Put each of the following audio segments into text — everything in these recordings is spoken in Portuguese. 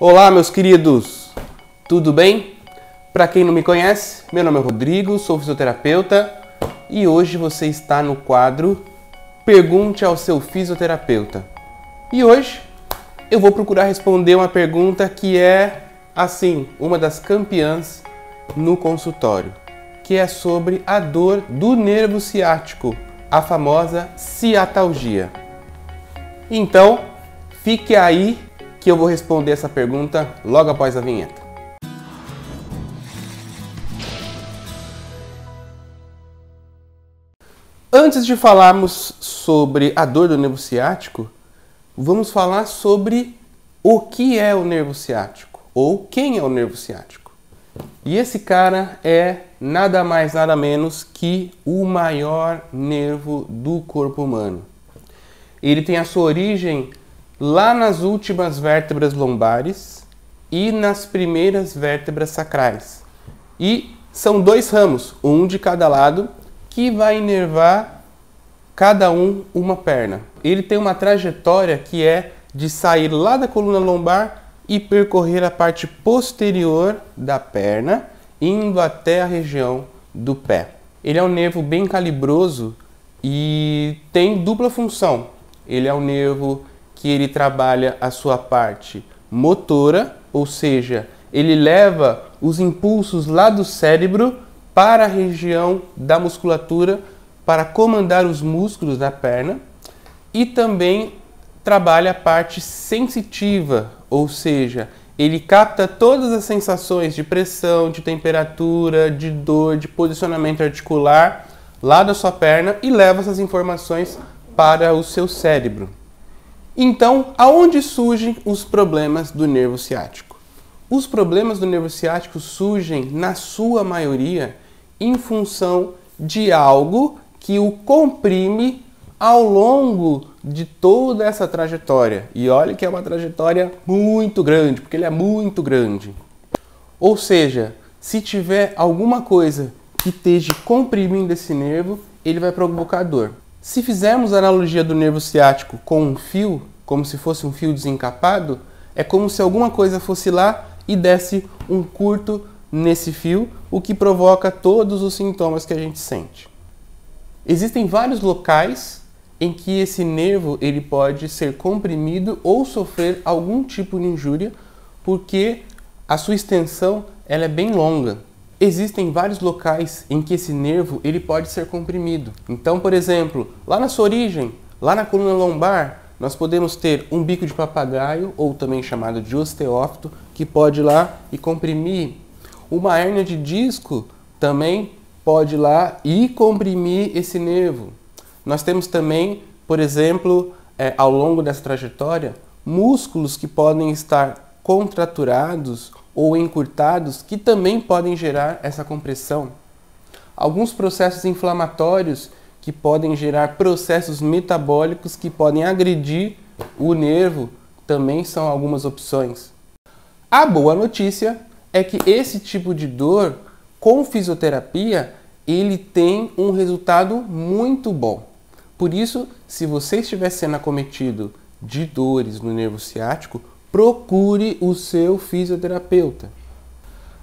Olá, meus queridos, tudo bem? Para quem não me conhece, meu nome é Rodrigo, sou fisioterapeuta e hoje você está no quadro Pergunte ao seu fisioterapeuta. E hoje eu vou procurar responder uma pergunta que é, assim, uma das campeãs no consultório, que é sobre a dor do nervo ciático, a famosa ciatalgia. Então, fique aí que eu vou responder essa pergunta logo após a vinheta. Antes de falarmos sobre a dor do nervo ciático, vamos falar sobre o que é o nervo ciático ou quem é o nervo ciático. E esse cara é nada mais nada menos que o maior nervo do corpo humano. Ele tem a sua origem lá nas últimas vértebras lombares e nas primeiras vértebras sacrais. E são dois ramos, um de cada lado, que vai inervar cada um uma perna. Ele tem uma trajetória que é de sair lá da coluna lombar e percorrer a parte posterior da perna, indo até a região do pé. Ele é um nervo bem calibroso e tem dupla função. Ele é um nervo que ele trabalha a sua parte motora, ou seja, ele leva os impulsos lá do cérebro para a região da musculatura para comandar os músculos da perna e também trabalha a parte sensitiva, ou seja, ele capta todas as sensações de pressão, de temperatura, de dor, de posicionamento articular lá da sua perna e leva essas informações para o seu cérebro. Então, aonde surgem os problemas do nervo ciático? Os problemas do nervo ciático surgem, na sua maioria, em função de algo que o comprime ao longo de toda essa trajetória. E olha que é uma trajetória muito grande, porque ele é muito grande. Ou seja, se tiver alguma coisa que esteja comprimindo esse nervo, ele vai provocar dor. Se fizermos a analogia do nervo ciático com um fio, como se fosse um fio desencapado, é como se alguma coisa fosse lá e desse um curto nesse fio, o que provoca todos os sintomas que a gente sente. Existem vários locais em que esse nervo ele pode ser comprimido ou sofrer algum tipo de injúria, porque a sua extensão ela é bem longa. Existem vários locais em que esse nervo ele pode ser comprimido. Então, por exemplo, lá na sua origem, lá na coluna lombar, nós podemos ter um bico de papagaio, ou também chamado de osteófito, que pode ir lá e comprimir. Uma hérnia de disco também pode ir lá e comprimir esse nervo. Nós temos também, por exemplo, é, ao longo dessa trajetória, músculos que podem estar contraturados ou encurtados que também podem gerar essa compressão. Alguns processos inflamatórios que podem gerar processos metabólicos que podem agredir o nervo também são algumas opções. A boa notícia é que esse tipo de dor com fisioterapia ele tem um resultado muito bom. Por isso, se você estiver sendo acometido de dores no nervo ciático, procure o seu fisioterapeuta.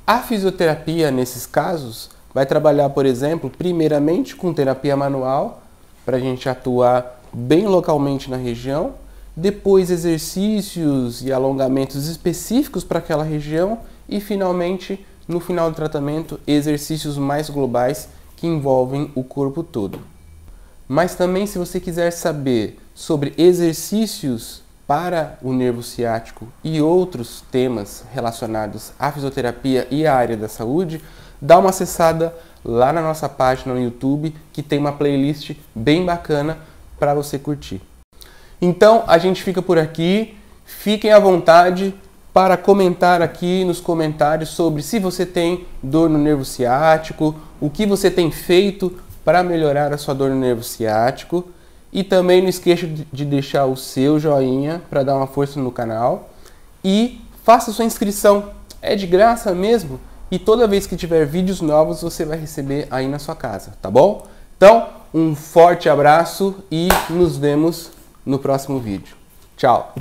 A fisioterapia, nesses casos, vai trabalhar, por exemplo, primeiramente com terapia manual, para a gente atuar bem localmente na região, depois exercícios e alongamentos específicos para aquela região e, finalmente, no final do tratamento, exercícios mais globais que envolvem o corpo todo. Mas também, se você quiser saber sobre exercícios para o nervo ciático e outros temas relacionados à fisioterapia e à área da saúde, dá uma acessada lá na nossa página no YouTube, que tem uma playlist bem bacana para você curtir. Então, a gente fica por aqui. Fiquem à vontade para comentar aqui nos comentários sobre se você tem dor no nervo ciático, o que você tem feito para melhorar a sua dor no nervo ciático. E também não esqueça de deixar o seu joinha para dar uma força no canal. E faça sua inscrição. É de graça mesmo. E toda vez que tiver vídeos novos, você vai receber aí na sua casa, tá bom? Então, um forte abraço e nos vemos no próximo vídeo. Tchau!